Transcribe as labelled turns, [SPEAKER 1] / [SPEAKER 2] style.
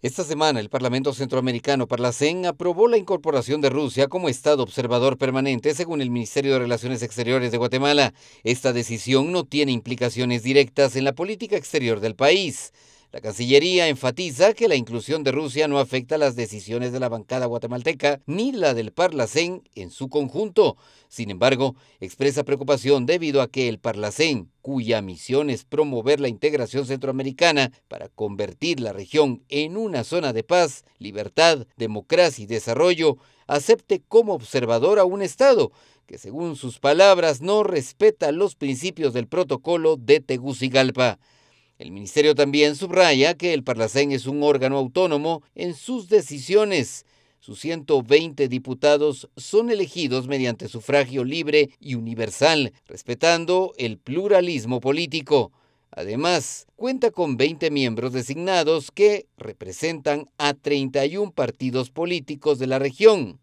[SPEAKER 1] Esta semana el Parlamento Centroamericano CEN aprobó la incorporación de Rusia como Estado observador permanente según el Ministerio de Relaciones Exteriores de Guatemala. Esta decisión no tiene implicaciones directas en la política exterior del país. La Cancillería enfatiza que la inclusión de Rusia no afecta las decisiones de la bancada guatemalteca ni la del Parlacén en su conjunto. Sin embargo, expresa preocupación debido a que el Parlacén, cuya misión es promover la integración centroamericana para convertir la región en una zona de paz, libertad, democracia y desarrollo, acepte como observador a un Estado que, según sus palabras, no respeta los principios del protocolo de Tegucigalpa. El ministerio también subraya que el Parlacén es un órgano autónomo en sus decisiones. Sus 120 diputados son elegidos mediante sufragio libre y universal, respetando el pluralismo político. Además, cuenta con 20 miembros designados que representan a 31 partidos políticos de la región.